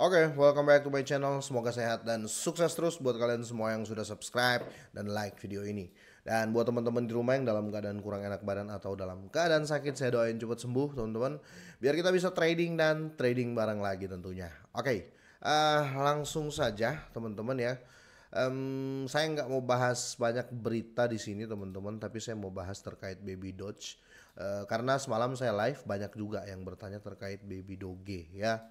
Oke, okay, welcome back to my channel. Semoga sehat dan sukses terus buat kalian semua yang sudah subscribe dan like video ini. Dan buat teman-teman di rumah yang dalam keadaan kurang enak badan atau dalam keadaan sakit, saya doain cepat sembuh, teman-teman. Biar kita bisa trading dan trading bareng lagi tentunya. Oke, okay, uh, eh, langsung saja teman-teman ya. Um, saya nggak mau bahas banyak berita di sini teman-teman, tapi saya mau bahas terkait Baby Doge. Uh, karena semalam saya live banyak juga yang bertanya terkait Baby Doge ya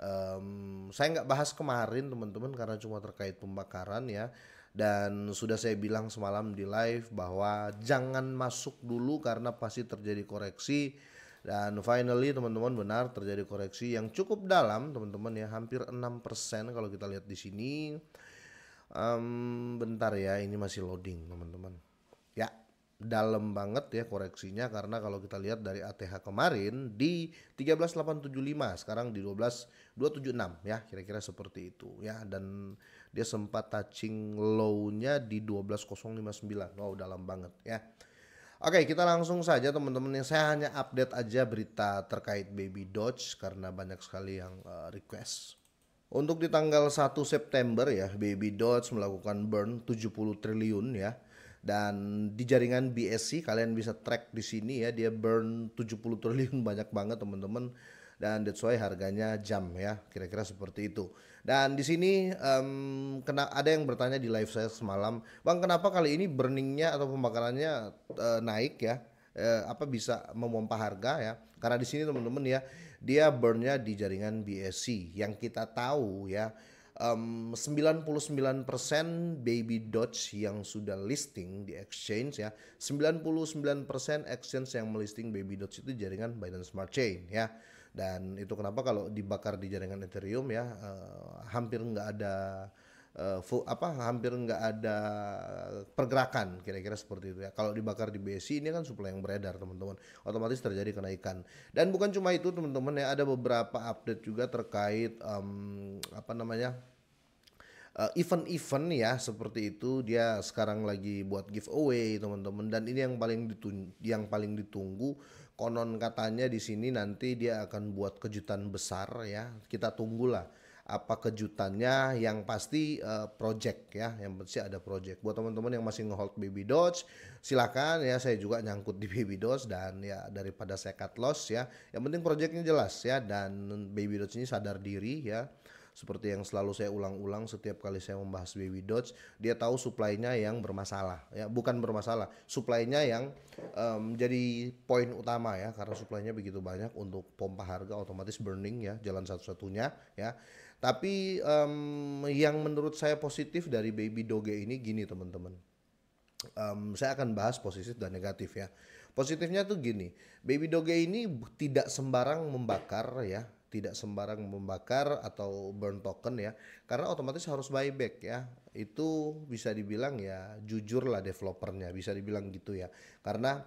Um, saya nggak bahas kemarin teman-teman karena cuma terkait pembakaran ya. Dan sudah saya bilang semalam di live bahwa jangan masuk dulu karena pasti terjadi koreksi. Dan finally teman-teman benar terjadi koreksi yang cukup dalam teman-teman ya hampir 6% kalau kita lihat di sini. Um, bentar ya ini masih loading teman-teman dalam banget ya koreksinya karena kalau kita lihat dari ATH kemarin di 13875 sekarang di 12276 ya kira-kira seperti itu ya dan dia sempat touching low-nya di 12059 wow dalam banget ya Oke kita langsung saja teman-teman yang saya hanya update aja berita terkait Baby Dodge karena banyak sekali yang eh, request untuk di tanggal 1 September ya Baby Dodge melakukan burn 70 triliun ya dan di jaringan BSC kalian bisa track di sini ya dia burn 70 triliun banyak banget teman-teman dan that's why harganya jam ya kira-kira seperti itu dan di sini um, kena ada yang bertanya di live saya semalam bang kenapa kali ini burningnya atau pembakarannya uh, naik ya uh, apa bisa memompa harga ya karena di sini teman-teman ya dia burnnya di jaringan BSC yang kita tahu ya um, 99% baby Dodge yang sudah listing di exchange ya 99% exchange yang melisting baby Dodge itu jaringan Binance Smart Chain ya dan itu kenapa kalau dibakar di jaringan Ethereum ya uh, hampir nggak ada uh, apa hampir nggak ada pergerakan kira-kira seperti itu ya. Kalau dibakar di BSI ini kan suplai yang beredar teman-teman, otomatis terjadi kenaikan. Dan bukan cuma itu teman-teman ya, ada beberapa update juga terkait um, apa namanya eh, event-event uh, ya seperti itu dia sekarang lagi buat giveaway teman-teman dan ini yang paling yang paling ditunggu konon katanya di sini nanti dia akan buat kejutan besar ya kita tunggulah apa kejutannya yang pasti uh, project ya yang pasti ada project buat teman-teman yang masih ngehold baby dodge silakan ya saya juga nyangkut di baby dodge dan ya daripada saya cut loss ya yang penting projectnya jelas ya dan baby dodge ini sadar diri ya seperti yang selalu saya ulang-ulang setiap kali saya membahas baby dodge dia tahu suplainya yang bermasalah ya bukan bermasalah suplainya nya yang um, poin utama ya karena suplainya begitu banyak untuk pompa harga otomatis burning ya jalan satu-satunya ya tapi um, yang menurut saya positif dari baby doge ini gini teman-teman. Um, saya akan bahas positif dan negatif ya. Positifnya tuh gini, baby doge ini tidak sembarang membakar ya, tidak sembarang membakar atau burn token ya karena otomatis harus buyback ya itu bisa dibilang ya jujur lah developernya bisa dibilang gitu ya karena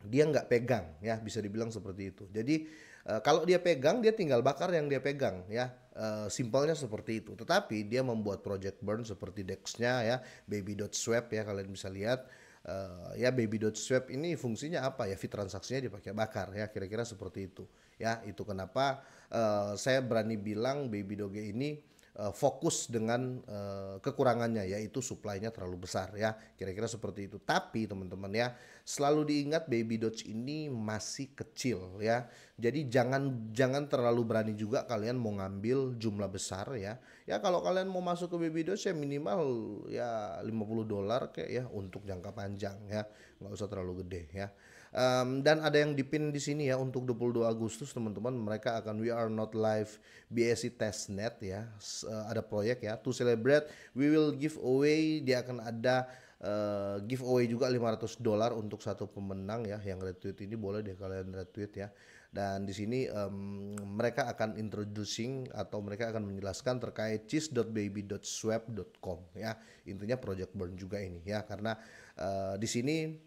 dia nggak pegang ya bisa dibilang seperti itu jadi Eh, kalau dia pegang, dia tinggal bakar yang dia pegang ya. Uh, simpelnya seperti itu. Tetapi dia membuat project burn seperti Dexnya ya, baby dot swap ya kalian bisa lihat. Uh, ya swap ini fungsinya apa ya? Fit transaksinya dipakai bakar ya, kira-kira seperti itu. Ya, itu kenapa uh, saya berani bilang baby doge ini uh, fokus dengan uh, kekurangannya yaitu suplainya terlalu besar ya kira-kira seperti itu tapi teman-teman ya selalu diingat baby Dodge ini masih kecil ya jadi jangan jangan terlalu berani juga kalian mau ngambil jumlah besar ya ya kalau kalian mau masuk ke baby Dodge ya minimal ya 50 dolar kayak ya untuk jangka panjang ya nggak usah terlalu gede ya Um, dan ada yang dipin di sini ya untuk 22 Agustus teman-teman mereka akan We Are Not Live BSC Testnet ya. Uh, ada proyek ya to celebrate we will give away dia akan ada uh, giveaway juga 500 dolar untuk satu pemenang ya yang retweet ini boleh deh kalian retweet ya. Dan di sini um, mereka akan introducing atau mereka akan menjelaskan terkait cheese.baby.swap.com ya. Intinya project burn juga ini ya karena uh, di sini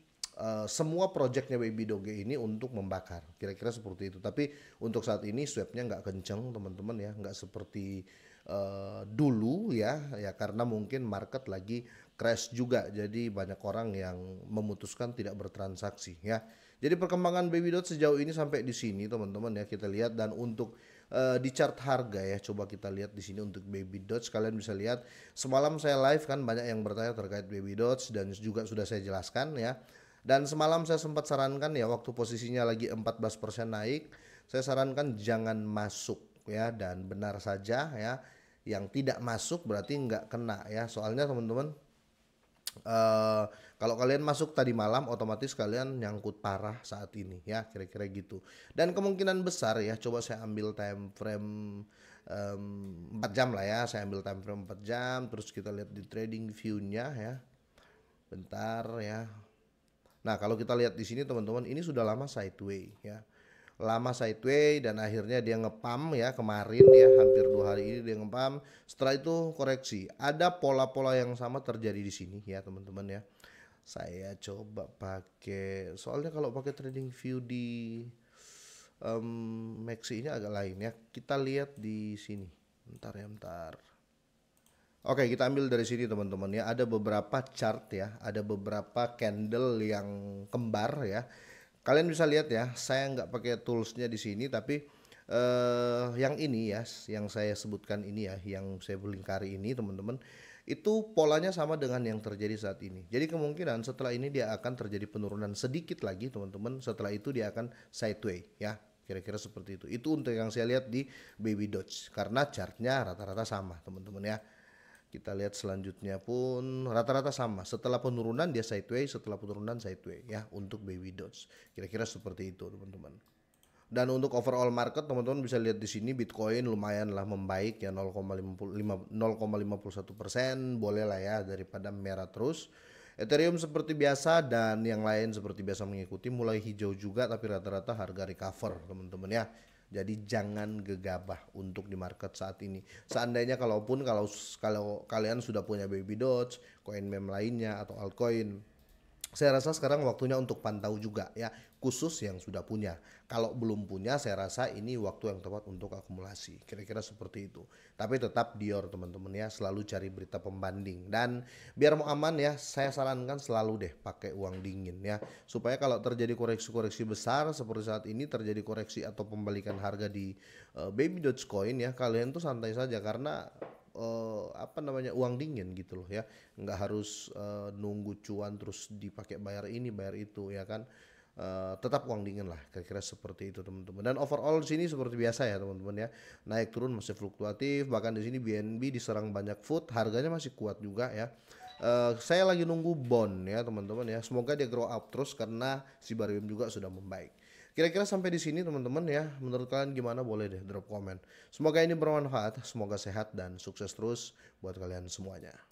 Eh, semua projectnya Baby Doge ini untuk membakar. Kira-kira seperti itu. Tapi untuk saat ini swabnya nggak kenceng teman-teman ya. Nggak seperti uh, dulu ya. Ya karena mungkin market lagi crash juga. Jadi banyak orang yang memutuskan tidak bertransaksi ya. Jadi perkembangan Baby Dot sejauh ini sampai di sini teman-teman ya kita lihat dan untuk uh, di chart harga ya coba kita lihat di sini untuk Baby Dot kalian bisa lihat semalam saya live kan banyak yang bertanya terkait Baby Dot dan juga sudah saya jelaskan ya. Dan semalam saya sempat sarankan ya waktu posisinya lagi 14% naik, saya sarankan jangan masuk ya dan benar saja ya yang tidak masuk berarti nggak kena ya. Soalnya teman-teman uh, kalau kalian masuk tadi malam otomatis kalian nyangkut parah saat ini ya kira-kira gitu. Dan kemungkinan besar ya coba saya ambil time frame um, 4 jam lah ya. Saya ambil time frame 4 jam terus kita lihat di trading view-nya ya. Bentar ya Nah, kalau kita lihat di sini teman-teman, ini sudah lama sideway ya. Lama sideway dan akhirnya dia ngepam ya kemarin ya hampir dua hari ini dia ngepam. Setelah itu koreksi. Ada pola-pola yang sama terjadi di sini ya teman-teman ya. Saya coba pakai soalnya kalau pakai trading view di um, Maxi ini agak lain ya. Kita lihat di sini. ntar ya, ntar Oke, kita ambil dari sini teman-teman ya. Ada beberapa chart ya, ada beberapa candle yang kembar ya. Kalian bisa lihat ya, saya nggak pakai toolsnya di sini, tapi eh, yang ini ya, yang saya sebutkan ini ya, yang saya lingkari ini teman-teman, itu polanya sama dengan yang terjadi saat ini. Jadi kemungkinan setelah ini dia akan terjadi penurunan sedikit lagi teman-teman. Setelah itu dia akan sideways ya, kira-kira seperti itu. Itu untuk yang saya lihat di Baby Dodge karena chartnya rata-rata sama teman-teman ya. Kita lihat selanjutnya pun rata-rata sama. Setelah penurunan dia sideways, setelah penurunan sideways ya untuk baby dots. Kira-kira seperti itu teman-teman. Dan untuk overall market teman-teman bisa lihat di sini Bitcoin lumayan lah membaik ya 0,51 persen boleh lah ya daripada merah terus. Ethereum seperti biasa dan yang lain seperti biasa mengikuti mulai hijau juga tapi rata-rata harga recover teman-teman ya jadi jangan gegabah untuk di market saat ini. Seandainya kalaupun kalau kalau kalian sudah punya baby doge, Coin meme lainnya atau altcoin, saya rasa sekarang waktunya untuk pantau juga ya khusus yang sudah punya kalau belum punya saya rasa ini waktu yang tepat untuk akumulasi kira-kira seperti itu tapi tetap Dior teman-teman ya selalu cari berita pembanding dan biar mau aman ya saya sarankan selalu deh pakai uang dingin ya supaya kalau terjadi koreksi-koreksi besar seperti saat ini terjadi koreksi atau pembalikan harga di uh, baby dogecoin ya kalian tuh santai saja karena uh, apa namanya uang dingin gitu loh ya nggak harus uh, nunggu cuan terus dipakai bayar ini bayar itu ya kan Uh, tetap uang dingin lah kira-kira seperti itu teman-teman dan overall di sini seperti biasa ya teman-teman ya naik turun masih fluktuatif bahkan di sini BNB diserang banyak food harganya masih kuat juga ya Uh, saya lagi nunggu bond ya teman-teman ya. Semoga dia grow up terus karena si Barium juga sudah membaik. Kira-kira sampai di sini teman-teman ya. Menurut kalian gimana? Boleh deh drop komen. Semoga ini bermanfaat, semoga sehat dan sukses terus buat kalian semuanya.